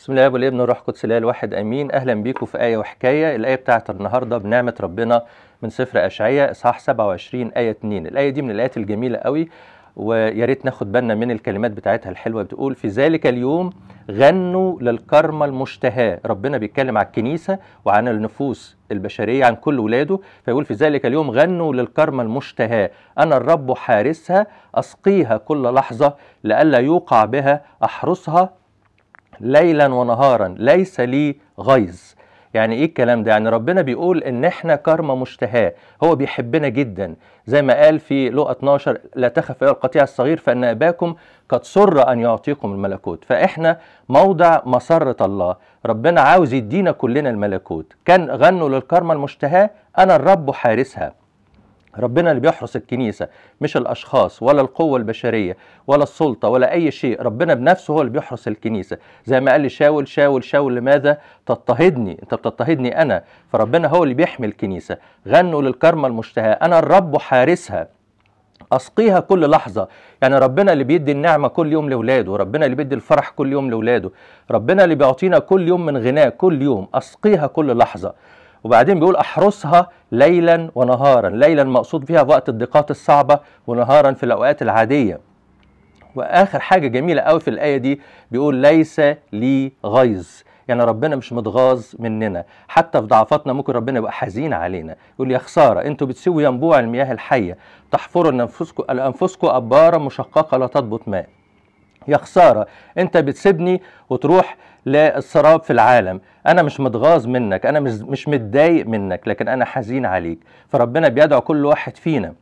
بسم الله والابن والروح القدس الاله الواحد امين اهلا بيكم في ايه وحكايه الايه بتاعت النهارده بنعمه ربنا من سفر اشعياء اصحاح 27 ايه 2 الايه دي من الايات الجميله قوي ويا ريت ناخد بالنا من الكلمات بتاعتها الحلوه بتقول في ذلك اليوم غنوا للكرمه المشتهاه ربنا بيتكلم على الكنيسه وعن النفوس البشريه عن كل ولاده فيقول في ذلك اليوم غنوا للكرمه المشتهاه انا الرب حارسها اسقيها كل لحظه لئلا يوقع بها احرسها ليلا ونهارا ليس لي غيظ يعني ايه الكلام ده يعني ربنا بيقول ان احنا كرمة مشتهاه هو بيحبنا جدا زي ما قال في لقى 12 لا تخف ايها القطيع الصغير فان اباكم قد سر ان يعطيكم الملكوت فاحنا موضع مسرة الله ربنا عاوز يدينا كلنا الملكوت كان غنوا للكرمة المشتهاه انا الرب حارسها ربنا اللي بيحرس الكنيسة مش الأشخاص ولا القوة البشرية ولا السلطة ولا أي شيء ربنا بنفسه هو اللي بيحرس الكنيسة زي ما قال لي شاول شاول شاول لماذا تضطهدني أنت بتضطهدني أنا فربنا هو اللي بيحمي الكنيسة غنوا للكرمة المشتهاة أنا الرب حارسها اسقيها كل لحظه يعني ربنا اللي بيدي النعمه كل يوم لاولاده ربنا اللي بيدي الفرح كل يوم لاولاده ربنا اللي بيعطينا كل يوم من غناه كل يوم اسقيها كل لحظه وبعدين بيقول احرسها ليلا ونهارا ليلا مقصود فيها في وقت الضيقات الصعبه ونهارا في الاوقات العاديه واخر حاجه جميله قوي في الايه دي بيقول ليس لي غيظ يعني ربنا مش متغاظ مننا حتى في ضعفاتنا ممكن ربنا يبقى حزين علينا يقول يا خساره انتوا بتسووا ينبوع المياه الحيه تحفروا لانفسكم الانفسكم اباره مشققه لا تضبط ماء يا خساره انت بتسيبني وتروح للسراب في العالم انا مش متغاظ منك انا مش مش متضايق منك لكن انا حزين عليك فربنا بيدعو كل واحد فينا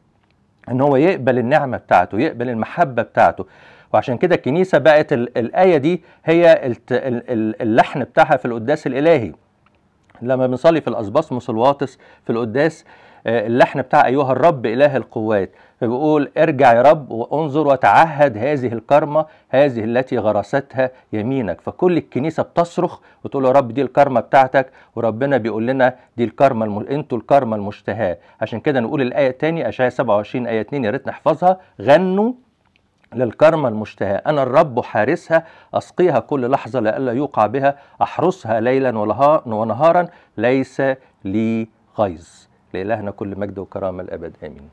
ان هو يقبل النعمه بتاعته يقبل المحبه بتاعته وعشان كده الكنيسه بقت الايه دي هي اللحن بتاعها في القداس الالهي لما بنصلي في الاسباس مصلواتس في القداس آه، اللحن بتاع أيها الرب إله القوات فبيقول ارجع يا رب وانظر وتعهد هذه الكرمة هذه التي غرستها يمينك فكل الكنيسة بتصرخ وتقول يا رب دي الكرمة بتاعتك وربنا بيقول لنا دي الكرمة الم... انتوا الكرمة المشتهاة عشان كده نقول الآية الثانية أشعة 27 آية 2 يا ريت نحفظها غنوا للكرمة المشتهاة أنا الرب حارسها أسقيها كل لحظة لئلا يوقع بها أحرسها ليلا ونهارا ليس لي غيظ لإلهنا كل مجد وكرامة الأبد آمين